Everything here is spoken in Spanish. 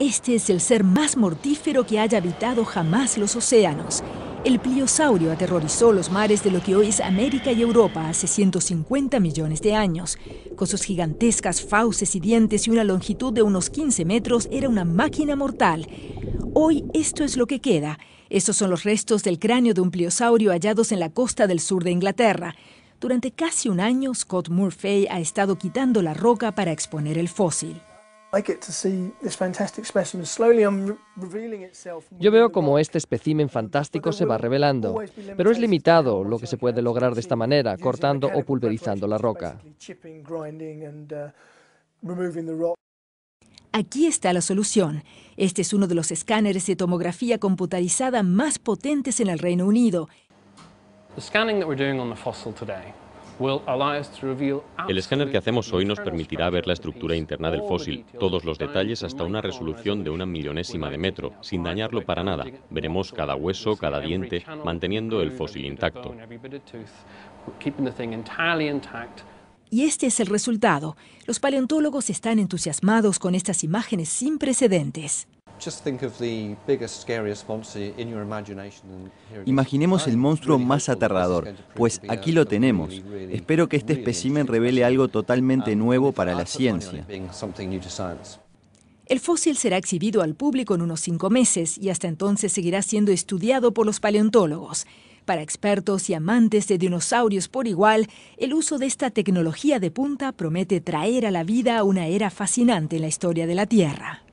Este es el ser más mortífero que haya habitado jamás los océanos. El pliosaurio aterrorizó los mares de lo que hoy es América y Europa hace 150 millones de años. Con sus gigantescas fauces y dientes y una longitud de unos 15 metros, era una máquina mortal. Hoy esto es lo que queda. Estos son los restos del cráneo de un pliosaurio hallados en la costa del sur de Inglaterra. Durante casi un año, Scott Murphy ha estado quitando la roca para exponer el fósil. Yo veo como este espécimen fantástico se va revelando, pero es limitado lo que se puede lograr de esta manera, cortando o pulverizando la roca. Uh, Aquí está la solución. Este es uno de los escáneres de tomografía computarizada más potentes en el Reino Unido. El escáner que hacemos hoy nos permitirá ver la estructura interna del fósil, todos los detalles hasta una resolución de una millonésima de metro, sin dañarlo para nada. Veremos cada hueso, cada diente, manteniendo el fósil intacto. Y este es el resultado. Los paleontólogos están entusiasmados con estas imágenes sin precedentes. Imaginemos el monstruo más aterrador, pues aquí lo tenemos. Espero que este espécimen revele algo totalmente um, nuevo para la ciencia. El fósil será exhibido al público en unos cinco meses y hasta entonces seguirá siendo estudiado por los paleontólogos. Para expertos y amantes de dinosaurios por igual, el uso de esta tecnología de punta promete traer a la vida una era fascinante en la historia de la Tierra.